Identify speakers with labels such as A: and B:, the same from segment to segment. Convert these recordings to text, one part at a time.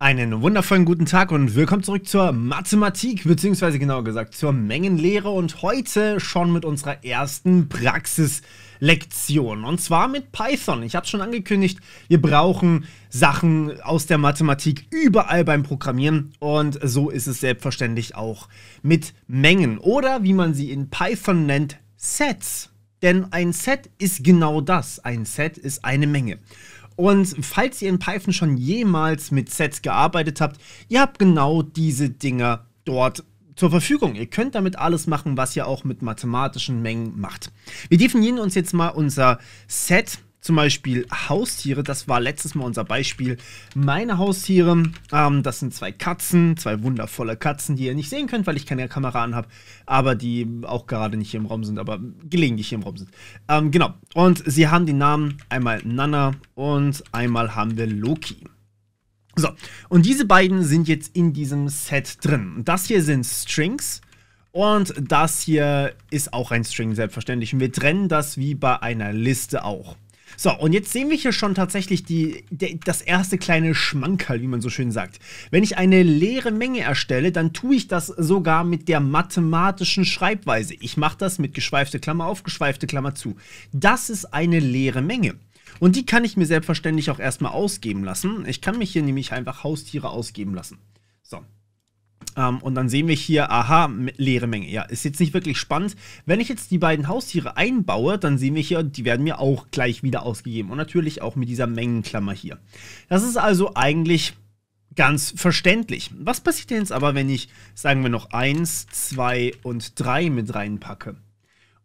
A: Einen wundervollen guten Tag und willkommen zurück zur Mathematik, beziehungsweise genauer gesagt zur Mengenlehre und heute schon mit unserer ersten Praxislektion und zwar mit Python. Ich habe es schon angekündigt, wir brauchen Sachen aus der Mathematik überall beim Programmieren und so ist es selbstverständlich auch mit Mengen oder wie man sie in Python nennt, Sets. Denn ein Set ist genau das, ein Set ist eine Menge. Und falls ihr in Python schon jemals mit Sets gearbeitet habt, ihr habt genau diese Dinger dort zur Verfügung. Ihr könnt damit alles machen, was ihr auch mit mathematischen Mengen macht. Wir definieren uns jetzt mal unser Set zum Beispiel Haustiere, das war letztes Mal unser Beispiel. Meine Haustiere, ähm, das sind zwei Katzen, zwei wundervolle Katzen, die ihr nicht sehen könnt, weil ich keine Kamera an habe, aber die auch gerade nicht hier im Raum sind, aber gelegentlich hier im Raum sind. Ähm, genau, und sie haben die Namen einmal Nana und einmal haben wir Loki. So, und diese beiden sind jetzt in diesem Set drin. Das hier sind Strings. Und das hier ist auch ein String, selbstverständlich. Und wir trennen das wie bei einer Liste auch. So, und jetzt sehen wir hier schon tatsächlich die, de, das erste kleine Schmankerl, wie man so schön sagt. Wenn ich eine leere Menge erstelle, dann tue ich das sogar mit der mathematischen Schreibweise. Ich mache das mit geschweifte Klammer auf, geschweifte Klammer zu. Das ist eine leere Menge. Und die kann ich mir selbstverständlich auch erstmal ausgeben lassen. Ich kann mich hier nämlich einfach Haustiere ausgeben lassen. Ähm, und dann sehen wir hier, aha, leere Menge. Ja, ist jetzt nicht wirklich spannend. Wenn ich jetzt die beiden Haustiere einbaue, dann sehen wir hier, die werden mir auch gleich wieder ausgegeben. Und natürlich auch mit dieser Mengenklammer hier. Das ist also eigentlich ganz verständlich. Was passiert denn jetzt aber, wenn ich, sagen wir noch, 1, 2 und 3 mit reinpacke?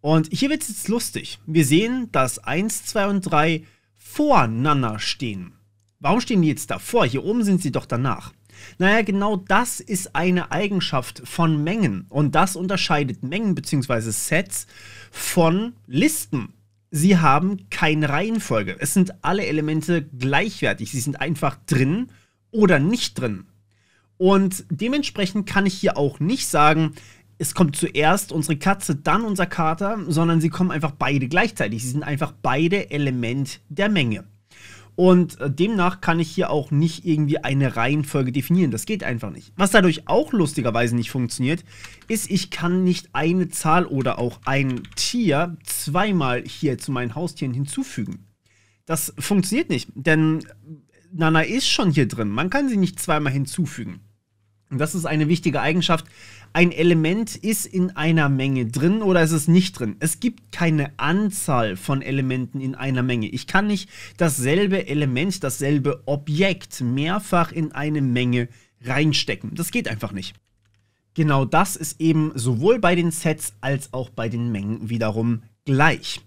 A: Und hier wird es jetzt lustig. Wir sehen, dass 1, 2 und 3 voreinander stehen. Warum stehen die jetzt davor? Hier oben sind sie doch danach. Naja, genau das ist eine Eigenschaft von Mengen und das unterscheidet Mengen bzw. Sets von Listen. Sie haben keine Reihenfolge. Es sind alle Elemente gleichwertig. Sie sind einfach drin oder nicht drin. Und dementsprechend kann ich hier auch nicht sagen, es kommt zuerst unsere Katze, dann unser Kater, sondern sie kommen einfach beide gleichzeitig. Sie sind einfach beide Element der Menge. Und äh, demnach kann ich hier auch nicht irgendwie eine Reihenfolge definieren. Das geht einfach nicht. Was dadurch auch lustigerweise nicht funktioniert, ist, ich kann nicht eine Zahl oder auch ein Tier zweimal hier zu meinen Haustieren hinzufügen. Das funktioniert nicht, denn Nana ist schon hier drin. Man kann sie nicht zweimal hinzufügen. Und das ist eine wichtige Eigenschaft. Ein Element ist in einer Menge drin oder ist es nicht drin. Es gibt keine Anzahl von Elementen in einer Menge. Ich kann nicht dasselbe Element, dasselbe Objekt mehrfach in eine Menge reinstecken. Das geht einfach nicht. Genau das ist eben sowohl bei den Sets als auch bei den Mengen wiederum gleich.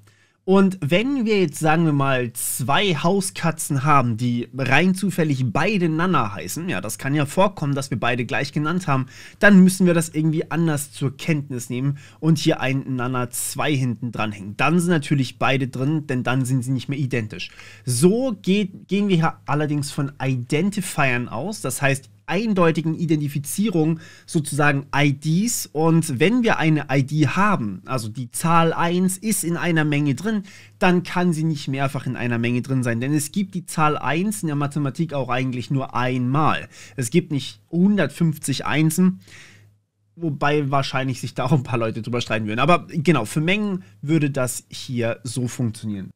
A: Und wenn wir jetzt, sagen wir mal, zwei Hauskatzen haben, die rein zufällig beide Nana heißen, ja, das kann ja vorkommen, dass wir beide gleich genannt haben, dann müssen wir das irgendwie anders zur Kenntnis nehmen und hier ein Nana 2 hinten dranhängen. Dann sind natürlich beide drin, denn dann sind sie nicht mehr identisch. So geht, gehen wir hier allerdings von Identifiern aus, das heißt, eindeutigen Identifizierung sozusagen IDs. Und wenn wir eine ID haben, also die Zahl 1 ist in einer Menge drin, dann kann sie nicht mehrfach in einer Menge drin sein. Denn es gibt die Zahl 1 in der Mathematik auch eigentlich nur einmal. Es gibt nicht 150 Einsen. Wobei wahrscheinlich sich da auch ein paar Leute drüber streiten würden. Aber genau, für Mengen würde das hier so funktionieren.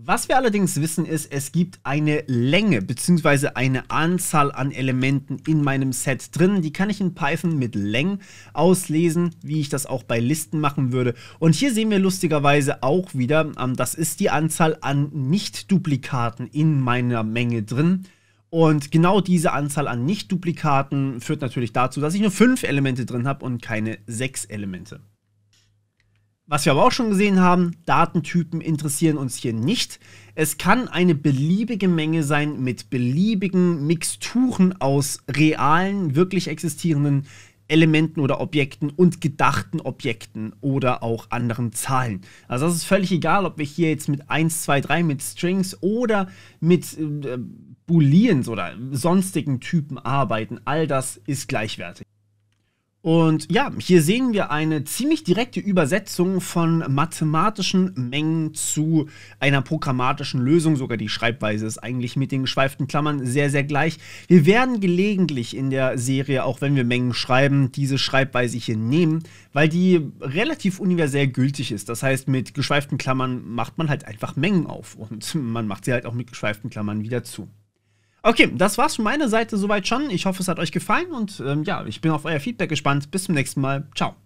A: Was wir allerdings wissen ist, es gibt eine Länge bzw. eine Anzahl an Elementen in meinem Set drin. Die kann ich in Python mit Längen auslesen, wie ich das auch bei Listen machen würde. Und hier sehen wir lustigerweise auch wieder, ähm, das ist die Anzahl an Nicht-Duplikaten in meiner Menge drin. Und genau diese Anzahl an Nicht-Duplikaten führt natürlich dazu, dass ich nur fünf Elemente drin habe und keine sechs Elemente. Was wir aber auch schon gesehen haben, Datentypen interessieren uns hier nicht. Es kann eine beliebige Menge sein mit beliebigen Mixturen aus realen, wirklich existierenden Elementen oder Objekten und gedachten Objekten oder auch anderen Zahlen. Also das ist völlig egal, ob wir hier jetzt mit 1, 2, 3, mit Strings oder mit äh, Booleans oder sonstigen Typen arbeiten. All das ist gleichwertig. Und ja, hier sehen wir eine ziemlich direkte Übersetzung von mathematischen Mengen zu einer programmatischen Lösung. Sogar die Schreibweise ist eigentlich mit den geschweiften Klammern sehr, sehr gleich. Wir werden gelegentlich in der Serie, auch wenn wir Mengen schreiben, diese Schreibweise hier nehmen, weil die relativ universell gültig ist. Das heißt, mit geschweiften Klammern macht man halt einfach Mengen auf und man macht sie halt auch mit geschweiften Klammern wieder zu. Okay, das war's von meiner Seite soweit schon. Ich hoffe, es hat euch gefallen und ähm, ja, ich bin auf euer Feedback gespannt. Bis zum nächsten Mal. Ciao.